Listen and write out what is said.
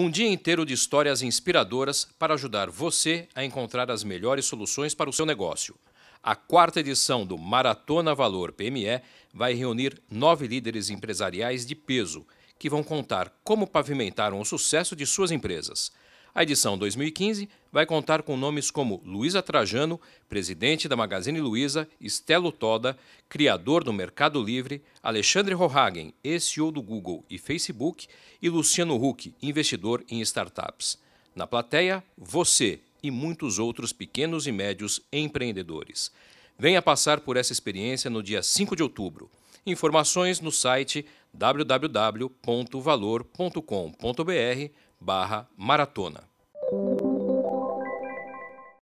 Um dia inteiro de histórias inspiradoras para ajudar você a encontrar as melhores soluções para o seu negócio. A quarta edição do Maratona Valor PME vai reunir nove líderes empresariais de peso que vão contar como pavimentaram o sucesso de suas empresas. A edição 2015 vai contar com nomes como Luísa Trajano, presidente da Magazine Luiza, Estelo Toda, criador do Mercado Livre, Alexandre Rohagen, ceo do Google e Facebook, e Luciano Huck, investidor em startups. Na plateia, você e muitos outros pequenos e médios empreendedores. Venha passar por essa experiência no dia 5 de outubro. Informações no site www.valor.com.br/maratona. barra